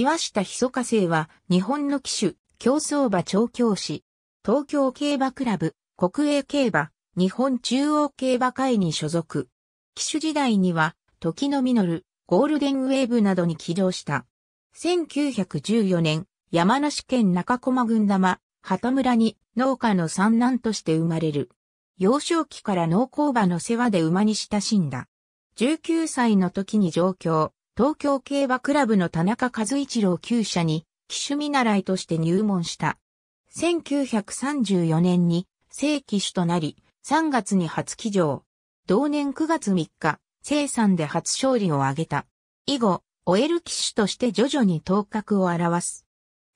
岩下ひそか生は、日本の騎手、競走馬調教師、東京競馬クラブ、国営競馬、日本中央競馬会に所属。騎手時代には、時の実、ゴールデンウェーブなどに起動した。1914年、山梨県中駒郡玉、畑村に農家の三男として生まれる。幼少期から農耕馬の世話で馬に親しんだ。19歳の時に上京。東京競馬クラブの田中和一郎厩者に、騎手見習いとして入門した。1934年に正騎手となり、3月に初騎乗。同年9月3日、生産で初勝利を挙げた。以後、終える騎手として徐々に頭角を表す。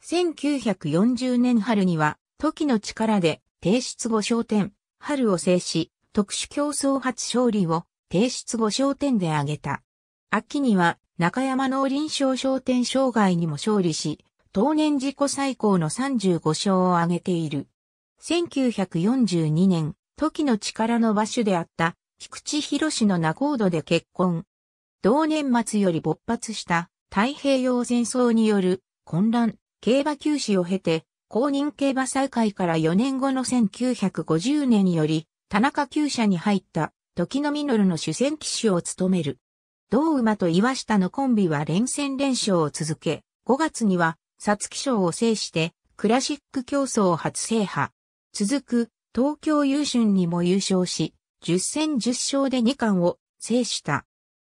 1940年春には、時の力で、提出後商店、春を制し、特殊競争初勝利を、提出後商店で挙げた。秋には、中山農林省商店障害にも勝利し、当年自己最高の35勝を挙げている。1942年、時の力の場所であった菊池博士の仲人で結婚。同年末より勃発した太平洋戦争による混乱、競馬休止を経て、公認競馬再開から4年後の1950年より、田中厩舎に入った時の実の主戦騎手を務める。同馬と岩下のコンビは連戦連勝を続け、5月には、サツキ賞を制して、クラシック競争を初制覇。続く、東京優春にも優勝し、10戦10勝で2冠を制した。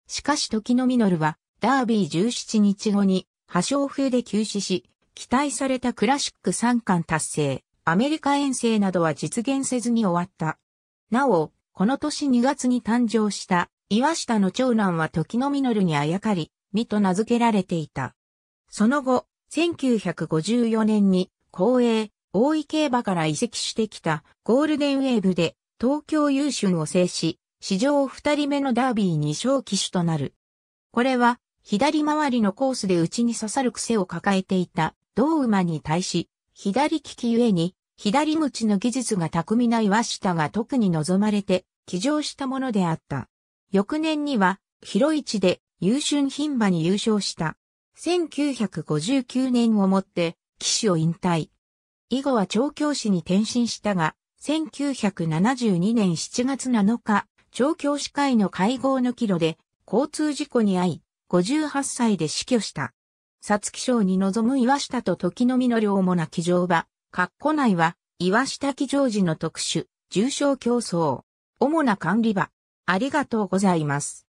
しかし時の実は、ダービー17日後に、破傷風で休止し、期待されたクラシック3冠達成、アメリカ遠征などは実現せずに終わった。なお、この年2月に誕生した岩下の長男は時の実にあやかり、身と名付けられていた。その後、1954年に、公営、大井競馬から移籍してきたゴールデンウェーブで東京優春を制し、史上二人目のダービーに勝機種となる。これは、左回りのコースで内に刺さる癖を抱えていた、同馬に対し、左利きゆえに、左口の技術が巧みな岩下が特に望まれて、騎乗したものであった。翌年には、広市で優春品馬に優勝した。1959年をもって、騎手を引退。以後は調教師に転身したが、1972年7月7日、調教師会の会合の帰路で、交通事故に遭い、58歳で死去した。札月賞に臨む岩下と時の実の両もな騎乗馬、括弧内は、岩下騎乗時の特殊、重症競争、主な管理馬、ありがとうございます。